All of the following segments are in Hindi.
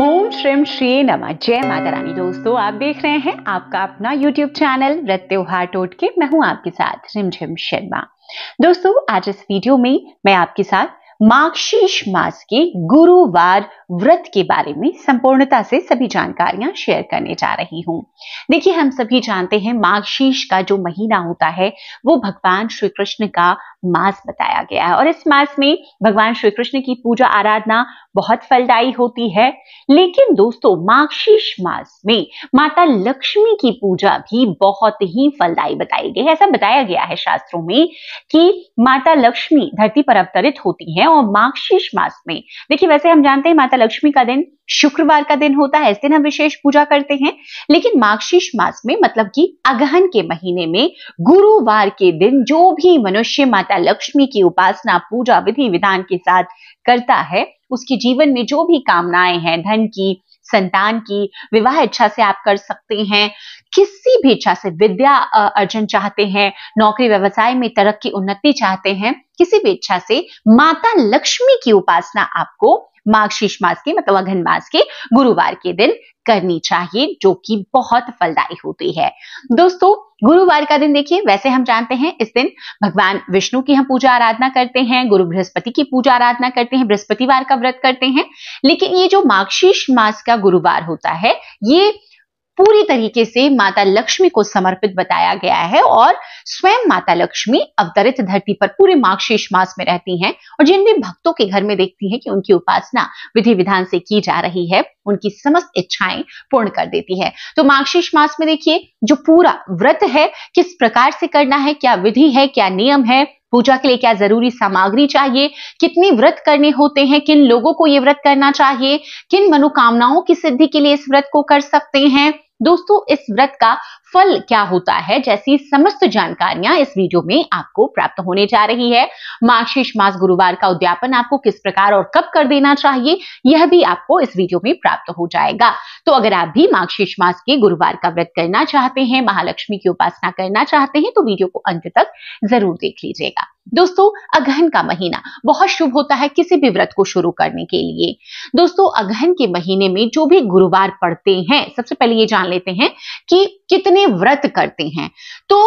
ओम श्रीम श्री नम जय माता रानी दोस्तों आप देख रहे हैं आपका अपना यूट्यूब चैनल व्रत त्योहार के मैं हूं आपके साथ रिमझिम शर्मा दोस्तों आज इस वीडियो में मैं आपके साथ मार्गशीर्ष मास के गुरुवार व्रत के बारे में संपूर्णता से सभी जानकारियां शेयर करने जा रही हूं देखिए हम सभी जानते हैं मार्गशीर्ष का जो महीना होता है वो भगवान श्री कृष्ण का मास बताया गया है और इस मास में भगवान श्री कृष्ण की पूजा आराधना बहुत फलदायी होती है लेकिन दोस्तों माक्षीष मास में माता लक्ष्मी की पूजा भी बहुत ही फलदायी बताई गई है ऐसा बताया गया है शास्त्रों में कि माता लक्ष्मी धरती पर अवतरित होती है और माक्षीष मास में देखिए वैसे हम जानते हैं माता लक्ष्मी का दिन शुक्रवार का दिन होता है इस दिन हम विशेष पूजा करते हैं लेकिन मार्गशीर्ष मास में मतलब कि अगहन के महीने में गुरुवार के दिन जो भी मनुष्य माता माता लक्ष्मी की उपासना पूजा विधि विधान के साथ करता है उसके जीवन में जो भी कामनाएं हैं धन की संतान की विवाह इच्छा से आप कर सकते हैं किसी भी इच्छा से विद्या अर्जन चाहते हैं नौकरी व्यवसाय में तरक्की उन्नति चाहते हैं किसी भी इच्छा से माता लक्ष्मी की उपासना आपको माघ मास के मतलब अघन मास के गुरुवार के दिन करनी चाहिए जो कि बहुत फलदायी होती है दोस्तों गुरुवार का दिन देखिए वैसे हम जानते हैं इस दिन भगवान विष्णु की हम पूजा आराधना करते हैं गुरु बृहस्पति की पूजा आराधना करते हैं बृहस्पतिवार का व्रत करते हैं लेकिन ये जो मार्गशीर्ष मास का गुरुवार होता है ये पूरी तरीके से माता लक्ष्मी को समर्पित बताया गया है और स्वयं माता लक्ष्मी अवतरित धरती पर पूरे माघ मास में रहती हैं और जिन भी भक्तों के घर में देखती हैं कि उनकी उपासना विधि विधान से की जा रही है उनकी समस्त इच्छाएं पूर्ण कर देती है तो मार्गशीर्ष मास में देखिए जो पूरा व्रत है किस प्रकार से करना है क्या विधि है क्या नियम है पूजा के लिए क्या जरूरी सामग्री चाहिए कितने व्रत करने होते हैं किन लोगों को ये व्रत करना चाहिए किन मनोकामनाओं की सिद्धि के लिए इस व्रत को कर सकते हैं दोस्तों इस व्रत का फल क्या होता है जैसी समस्त जानकारियां इस वीडियो में आपको प्राप्त होने जा रही है मार्गशीर्ष मास गुरुवार का उद्यापन आपको किस प्रकार और कब कर देना चाहिए यह भी आपको इस वीडियो में प्राप्त हो जाएगा तो अगर आप भी मार्गशीर्ष मास के गुरुवार का व्रत करना चाहते हैं महालक्ष्मी की उपासना करना चाहते हैं तो वीडियो को अंत तक जरूर देख लीजिएगा दोस्तों अगहन का महीना बहुत शुभ होता है किसी भी व्रत को शुरू करने के लिए दोस्तों अगहन के महीने में जो भी गुरुवार पड़ते हैं सबसे पहले ये जान लेते हैं कि कितने में व्रत करते हैं तो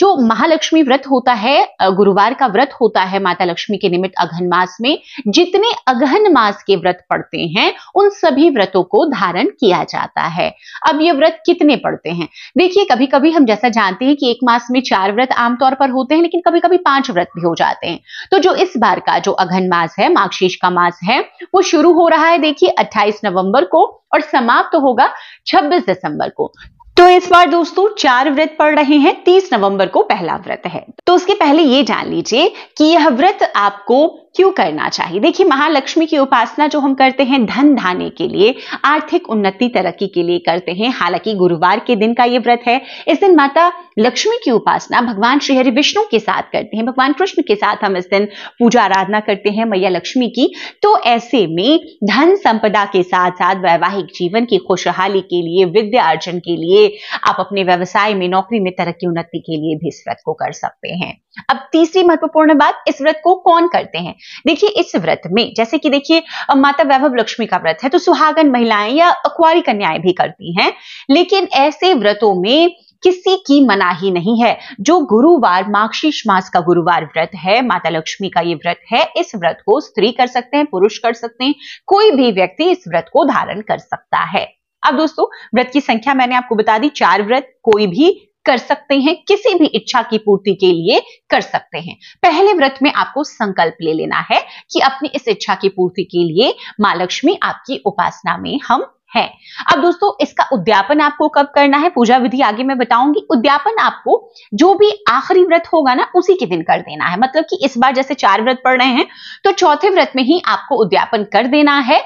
जो महालक्ष्मी व्रत होता है गुरुवार का व्रत होता है माता लक्ष्मी के निमित्त अघन मास में जितने अघन मास के व्रत पड़ते हैं उन सभी व्रतों को धारण किया जाता है अब ये व्रत कितने पड़ते हैं देखिए कभी कभी हम जैसा जानते हैं कि एक मास में चार व्रत आमतौर पर होते हैं लेकिन कभी कभी पांच व्रत भी हो जाते हैं तो जो इस बार का जो अघन मास है माघशीष का मास है वो शुरू हो रहा है देखिए 28 नवंबर को और समाप्त तो होगा 26 दिसंबर को तो इस बार दोस्तों चार व्रत पड़ रहे हैं 30 नवंबर को पहला व्रत है तो उसके पहले ये जान लीजिए कि यह व्रत आपको क्यों करना चाहिए देखिए महालक्ष्मी की उपासना जो हम करते हैं धन धाने के लिए आर्थिक उन्नति तरक्की के लिए करते हैं हालांकि गुरुवार के दिन का ये व्रत है इस दिन माता लक्ष्मी की उपासना भगवान श्री हरि विष्णु के साथ करते हैं भगवान कृष्ण के साथ हम इस दिन पूजा आराधना करते हैं मैया लक्ष्मी की तो ऐसे में धन संपदा के साथ साथ वैवाहिक जीवन की खुशहाली के लिए विद्या अर्जन के लिए आप अपने व्यवसाय में नौकरी में तरक्की उन्नति के लिए भी इस व्रत को कर सकते हैं अब तीसरी महत्वपूर्ण बात इस व्रत को कौन करते हैं देखिए इस व्रत में जैसे कि देखिए माता वैभव लक्ष्मी का व्रत है तो सुहागन महिलाएं या अकुआरी कन्याएं भी करती हैं लेकिन ऐसे व्रतों में किसी की मनाही नहीं है जो गुरुवार मार्गशीर्ष मास का गुरुवार व्रत है माता लक्ष्मी का ये व्रत है इस व्रत को स्त्री कर सकते हैं पुरुष कर सकते हैं कोई भी व्यक्ति इस व्रत को धारण कर सकता है अब दोस्तों व्रत की संख्या मैंने आपको बता दी चार व्रत कोई भी कर सकते हैं किसी भी इच्छा की पूर्ति के लिए कर सकते हैं पहले व्रत में आपको संकल्प ले लेना है कि अपनी इस इच्छा की पूर्ति के लिए मां लक्ष्मी आपकी उपासना में हम है अब दोस्तों इसका उद्यापन आपको कब करना है पूजा विधि आगे मैं बताऊंगी उद्यापन आपको जो भी आखिरी व्रत होगा ना उसी के दिन कर देना है मतलब कि इस बार जैसे चार व्रत पड़ रहे हैं तो चौथे व्रत में ही आपको उद्यापन कर देना है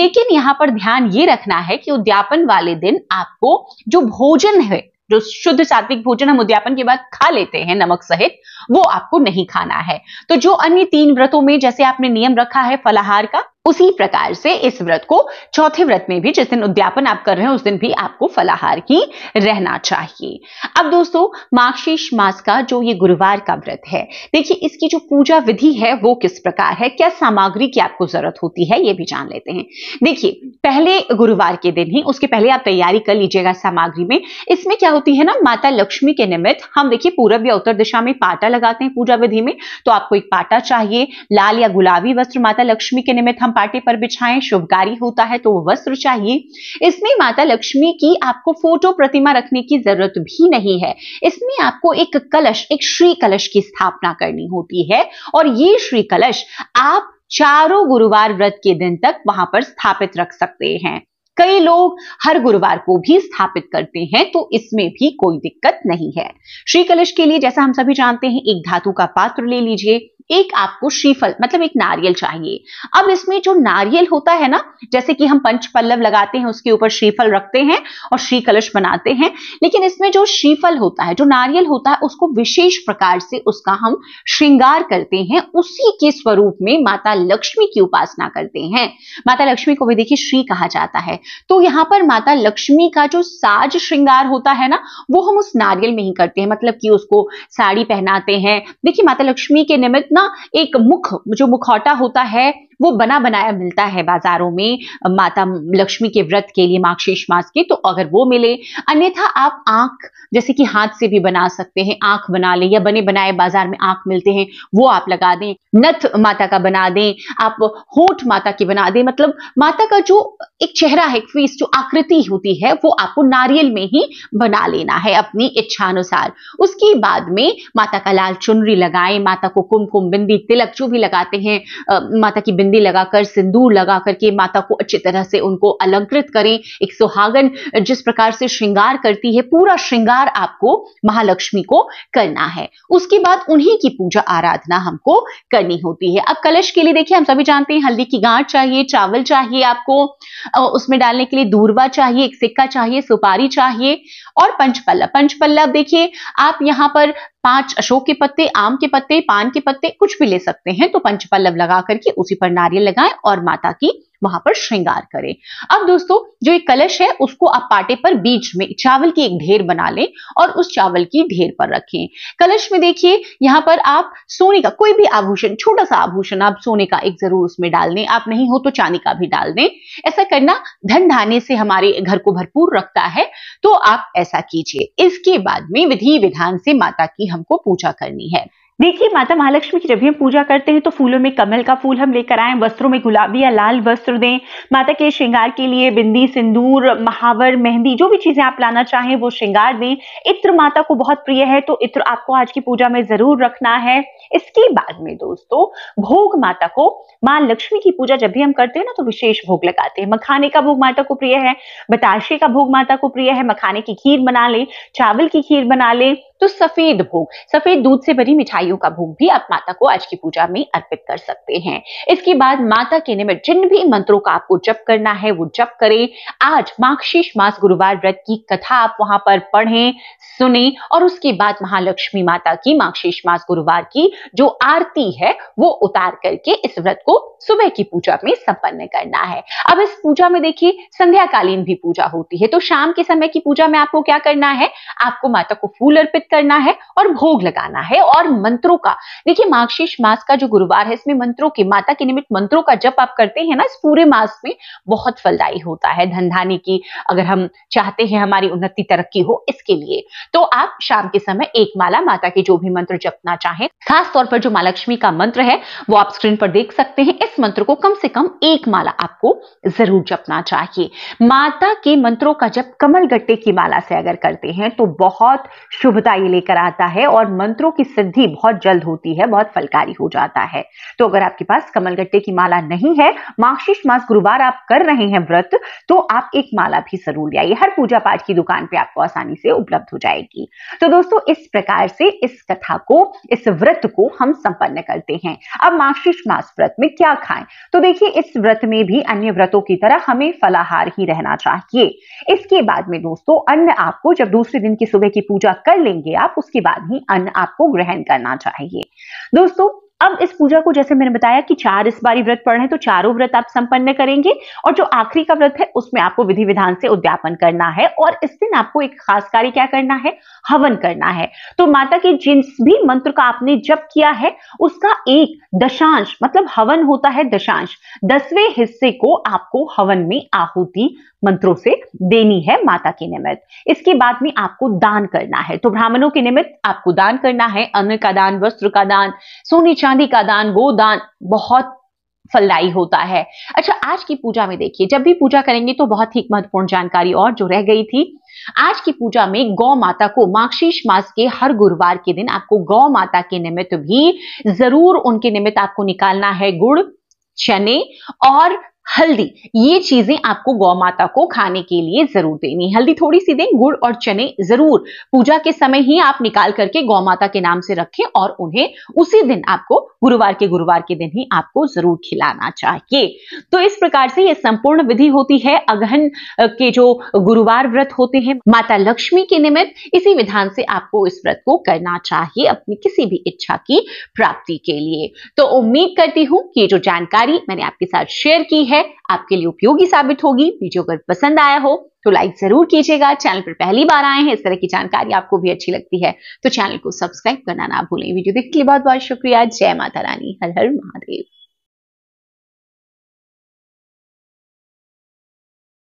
लेकिन यहां पर ध्यान ये रखना है कि उद्यापन वाले दिन आपको जो भोजन है जो शुद्ध सात्विक भोजन हम उद्यापन के बाद खा लेते हैं नमक सहित वो आपको नहीं खाना है तो जो अन्य तीन व्रतों में जैसे आपने नियम रखा है फलाहार का उसी प्रकार से इस व्रत को चौथे व्रत में भी जिस दिन उद्यापन आप कर रहे हैं उस दिन भी आपको फलाहार ही रहना चाहिए अब दोस्तों मार्गशीर्ष मास का जो ये गुरुवार का व्रत है देखिए इसकी जो पूजा विधि है वो किस प्रकार है क्या सामग्री की आपको जरूरत होती है ये भी जान लेते हैं देखिए पहले गुरुवार के दिन ही उसके पहले आप तैयारी कर लीजिएगा सामग्री में इसमें क्या होती है ना माता लक्ष्मी के निमित्त हम देखिए पूर्व या उत्तर दिशा में पाटा लगाते हैं पूजा विधि में तो आपको एक पाटा चाहिए लाल या गुलाबी वस्त्र माता लक्ष्मी के निमित्त हम पाटे पर बिछाएं शुभकारी होता है तो वस्त्र चाहिए इसमें माता लक्ष्मी की आपको फोटो प्रतिमा रखने की जरूरत भी नहीं है इसमें आपको एक कलश एक श्री कलश की स्थापना करनी होती है और ये श्री कलश आप चारों गुरुवार व्रत के दिन तक वहां पर स्थापित रख सकते हैं कई लोग हर गुरुवार को भी स्थापित करते हैं तो इसमें भी कोई दिक्कत नहीं है श्री कलश के लिए जैसा हम सभी जानते हैं एक धातु का पात्र ले लीजिए एक आपको श्रीफल मतलब एक नारियल चाहिए अब इसमें जो नारियल होता है ना जैसे कि हम पंच पल्लव लगाते हैं उसके ऊपर श्रीफल रखते हैं और श्री कलश बनाते हैं लेकिन इसमें जो श्रीफल होता है जो नारियल होता है उसको विशेष प्रकार से उसका हम श्रृंगार करते हैं उसी के स्वरूप में माता लक्ष्मी की उपासना करते हैं माता लक्ष्मी को भी देखिए श्री कहा जाता है तो यहां पर माता लक्ष्मी का जो साज श्रृंगार होता है ना वो हम उस नारियल में ही करते हैं मतलब कि उसको साड़ी पहनाते हैं देखिए माता लक्ष्मी के निमित्त ना एक मुख जो मुखौटा होता है वो बना बनाया मिलता है बाजारों में माता लक्ष्मी के व्रत के लिए माक्षेष मास के तो अगर वो मिले अन्यथा आप आंख जैसे कि हाथ से भी बना सकते हैं आंख बना ले या बने बनाए बाजार में आंख मिलते हैं वो आप लगा दें नथ माता का बना दें आप होठ माता की बना दें मतलब माता का जो एक चेहरा है फेस जो आकृति होती है वो आपको नारियल में ही बना लेना है अपनी इच्छा अनुसार उसके बाद में माता का लाल चुनरी लगाएं माता को कुमकुम बिंदी तिलक जो भी लगाते हैं माता की बिंदी लगाकर सिंदूर लगा करके माता को अच्छी तरह से उनको अलंकृत करें एक सुहागन जिस प्रकार से श्रृंगार करती है पूरा श्रृंगार आपको महालक्ष्मी को करना है उसके बाद उन्हीं की पूजा आराधना हमको करनी होती है अब कलश के लिए देखिए हम सभी जानते हैं हल्दी की गांठ चाहिए चावल चाहिए आपको उसमें डालने के लिए दूरवा चाहिए एक सिक्का चाहिए सुपारी चाहिए और पंचपल्ला पंचपल्ला देखिए आप यहां पर पांच अशोक के पत्ते आम के पत्ते पान के पत्ते कुछ भी ले सकते हैं तो पंचपल्लव लगा करके उसी पर नारियल लगाएं और माता की वहां पर श्रृंगार करें अब दोस्तों जो एक कलश है उसको आप पाटे पर बीच में चावल की एक ढेर बना लें और उस चावल की ढेर पर रखें कलश में देखिए यहाँ पर आप सोने का कोई भी आभूषण छोटा सा आभूषण आप सोने का एक जरूर उसमें डाल दें आप नहीं हो तो चांदी का भी डाल दें ऐसा करना धन धाने से हमारे घर को भरपूर रखता है तो आप ऐसा कीजिए इसके बाद में विधि विधान से माता की हमको पूजा करनी है देखिए माता महालक्ष्मी की जब भी हम पूजा करते हैं तो फूलों में कमल का फूल हम लेकर आए वस्त्रों में गुलाबी या लाल वस्त्र दें माता के श्रृंगार के लिए बिंदी सिंदूर महावर मेहंदी जो भी चीजें आप लाना चाहें वो श्रृंगार दें इत्र माता को बहुत प्रिय है तो इत्र आपको आज की पूजा में जरूर रखना है इसके बाद में दोस्तों भोग माता को माँ लक्ष्मी की पूजा जब भी हम करते हैं ना तो विशेष भोग लगाते हैं मखाने का भोग माता को प्रिय है बताशे का भोग माता को प्रिय है मखाने की खीर बना लें चावल की खीर बना लें तो सफेद भोग सफेद दूध से बनी मिठाई मिठाइयों का भोग भी आप माता को आज की पूजा में अर्पित कर सकते हैं इसके बाद माता के निमित्त जिन भी मंत्रों का आपको जप करना है वो जप करें आज माक्षीष मास गुरुवार व्रत की कथा आप वहां पर पढ़ें सुने और उसके बाद महालक्ष्मी माता की माक्षीष मास गुरुवार की जो आरती है वो उतार करके इस व्रत को सुबह की पूजा में संपन्न करना है अब इस पूजा में देखिए संध्याकालीन भी पूजा होती है तो शाम के समय की पूजा में आपको क्या करना है आपको माता को फूल अर्पित करना है और भोग लगाना है और मंत्र मंत्रों का देखिए मार्गशीर्ष मास का जो गुरुवार है इसमें मंत्रों के माता के निमित्त मंत्रों का जप आप करते हैं ना इस पूरे मास में बहुत फलदायी होता है धन धानी की अगर हम चाहते हैं हमारी उन्नति तरक्की हो इसके लिए तो आप शाम के समय एक माला माता के जो भी मंत्र जपना चाहें खास तौर पर जो माँ लक्ष्मी का मंत्र है वो आप स्क्रीन पर देख सकते हैं इस मंत्र को कम से कम एक माला आपको जरूर जपना चाहिए माता के मंत्रों का जप कमल गट्टे की माला से अगर करते हैं तो बहुत शुभता ये लेकर आता है और मंत्रों की सिद्धि बहुत बहुत जल्द होती है बहुत फलकारी हो जाता है तो अगर आपके पास कमलगट्टे की माला नहीं है मार्गशीर्ष मास गुरुवार आप कर रहे हैं व्रत तो आप एक माला भी जरूर ले आइए हर पूजा पाठ की दुकान पे आपको आसानी से उपलब्ध हो जाएगी तो दोस्तों इस प्रकार से इस कथा को इस व्रत को हम संपन्न करते हैं अब मार्गशीर्ष मास व्रत में क्या खाएं तो देखिए इस व्रत में भी अन्य व्रतों की तरह हमें फलाहार ही रहना चाहिए इसके बाद में दोस्तों अन्न आपको जब दूसरे दिन की सुबह की पूजा कर लेंगे आप उसके बाद ही अन्न आपको ग्रहण करना करना चाहिए दोस्तों अब इस पूजा को जैसे मैंने बताया कि चार इस बारी व्रत पढ़े तो चारों व्रत आप संपन्न करेंगे और जो आखिरी का व्रत है उसमें आपको विधि विधान से उद्यापन करना है और इस दिन आपको एक खास कार्य क्या करना है हवन करना है तो माता के जिस भी मंत्र का आपने जप किया है उसका एक दशांश मतलब हवन होता है दशांश दसवें हिस्से को आपको हवन में आहुति मंत्रों से देनी है माता के निमित्त इसके बाद में आपको दान करना है तो ब्राह्मणों के निमित्त आपको दान करना है अन्न का दान वस्त्र का दान सोने चांदी का दान दान बहुत फलदायी होता है अच्छा आज की पूजा में देखिए जब भी पूजा करेंगे तो बहुत ही महत्वपूर्ण जानकारी और जो रह गई थी आज की पूजा में गौ माता को माक्षीष मास के हर गुरुवार के दिन आपको गौ माता के निमित्त भी जरूर उनके निमित्त आपको निकालना है गुड़ चने और हल्दी ये चीजें आपको गौ माता को खाने के लिए जरूर देनी है हल्दी थोड़ी सी दें गुड़ और चने जरूर पूजा के समय ही आप निकाल करके गौ माता के नाम से रखें और उन्हें उसी दिन आपको गुरुवार के गुरुवार के दिन ही आपको जरूर खिलाना चाहिए तो इस प्रकार से यह संपूर्ण विधि होती है अगहन के जो गुरुवार व्रत होते हैं माता लक्ष्मी के निमित्त इसी विधान से आपको इस व्रत को करना चाहिए अपनी किसी भी इच्छा की प्राप्ति के लिए तो उम्मीद करती हूं कि जो जानकारी मैंने आपके साथ शेयर की है है आपके लिए उपयोगी साबित होगी वीडियो अगर पसंद आया हो तो लाइक जरूर कीजिएगा चैनल पर पहली बार आए हैं इस तरह की जानकारी आपको भी अच्छी लगती है तो चैनल को सब्सक्राइब करना ना भूलें वीडियो देखने के लिए बहुत बहुत शुक्रिया जय माता रानी हर हर महादेव